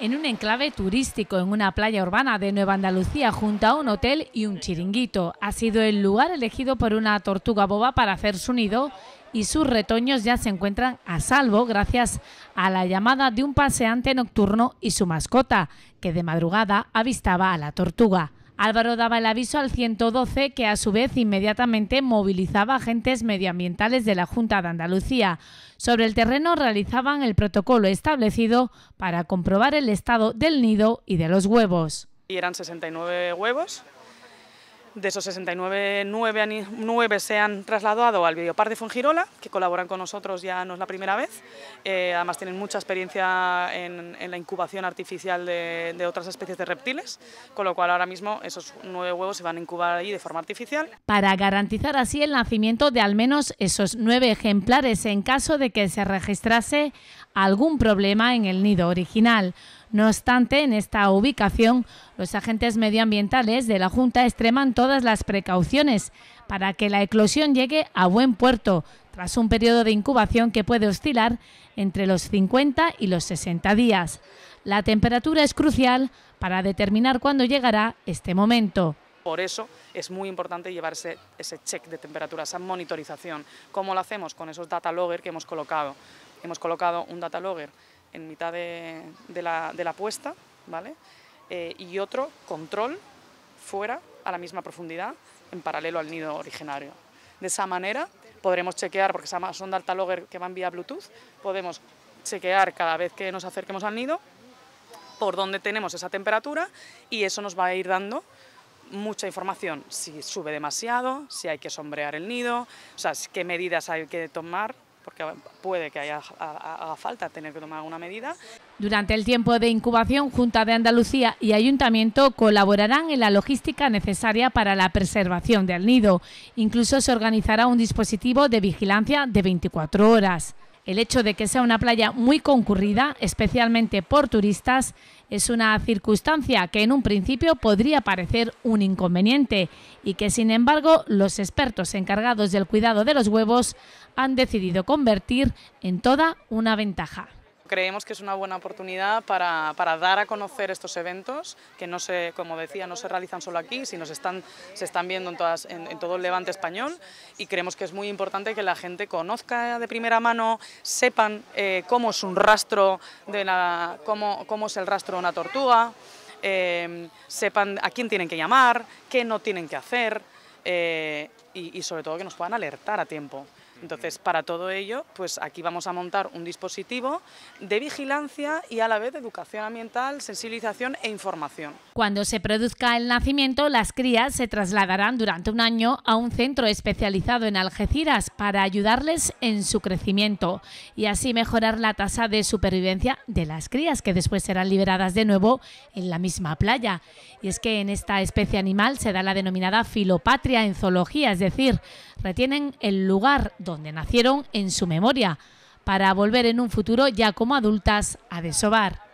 en un enclave turístico, en una playa urbana de Nueva Andalucía, junto a un hotel y un chiringuito. Ha sido el lugar elegido por una tortuga boba para hacer su nido y sus retoños ya se encuentran a salvo gracias a la llamada de un paseante nocturno y su mascota, que de madrugada avistaba a la tortuga. Álvaro daba el aviso al 112, que a su vez inmediatamente movilizaba agentes medioambientales de la Junta de Andalucía. Sobre el terreno realizaban el protocolo establecido para comprobar el estado del nido y de los huevos. Y eran 69 huevos de esos 69, 9, se han trasladado al Videopar de Fongirola, que colaboran con nosotros ya no es la primera vez. Eh, además tienen mucha experiencia en, la incubación artificial de, de, otras especies de reptiles, con lo cual ahora mismo esos nueve huevos se van a incubar ahí de forma artificial. Para garantizar así el nacimiento de al menos esos nueve ejemplares en caso de que se registrase algún problema en el nido original. No obstante, en esta ubicación, los agentes medioambientales de la Junta extreman todas las precauciones para que la eclosión llegue a buen puerto, tras un periodo de incubación que puede oscilar entre los 50 y los 60 días. La temperatura es crucial para determinar cuándo llegará este momento. Por eso es muy importante llevarse ese check de temperatura, esa monitorización. ¿Cómo lo hacemos? Con esos data logger que hemos colocado. Hemos colocado un data logger en mitad de, la, puesta, ¿vale? Eh, y otro control fuera a la misma profundidad en paralelo al nido originario. De esa manera podremos chequear, porque esa sonda alta logger que va en vía Bluetooth, podemos chequear cada vez que nos acerquemos al nido por dónde tenemos esa temperatura y eso nos va a ir dando mucha información, si sube demasiado, si hay que sombrear el nido, o sea, qué medidas hay que tomar porque puede que haya, haga falta tener que tomar alguna medida. Durante el tiempo de incubación, Junta de Andalucía y Ayuntamiento colaborarán en la logística necesaria para la preservación del nido. Incluso se organizará un dispositivo de vigilancia de 24 horas. El hecho de que sea una playa muy concurrida, especialmente por turistas, es una circunstancia que en un principio podría parecer un inconveniente y que sin embargo los expertos encargados del cuidado de los huevos han decidido convertir en toda una ventaja. Creemos que es una buena oportunidad para, dar a conocer estos eventos, que no se, como decía, no se realizan solo aquí, sino se están, se están viendo en, todo el levante español y creemos que es muy importante que la gente conozca de primera mano, sepan eh, cómo es un rastro, de cómo, cómo es el rastro de una tortuga, eh, sepan a quién tienen que llamar, qué no tienen que hacer eh, y sobre todo que nos puedan alertar a tiempo. Entonces, para todo ello, pues aquí vamos a montar un dispositivo de vigilancia y a la vez de educación ambiental, sensibilización e información. Cuando se produzca el nacimiento, las crías se trasladarán durante un año a un centro especializado en Algeciras para ayudarles en su crecimiento y así mejorar la tasa de supervivencia de las crías que después serán liberadas de nuevo en la misma playa. Y es que en esta especie animal se da la denominada filopatria en zoología, es decir, retienen el lugar donde nacieron en su memoria, para volver en un futuro ya como adultas a desovar.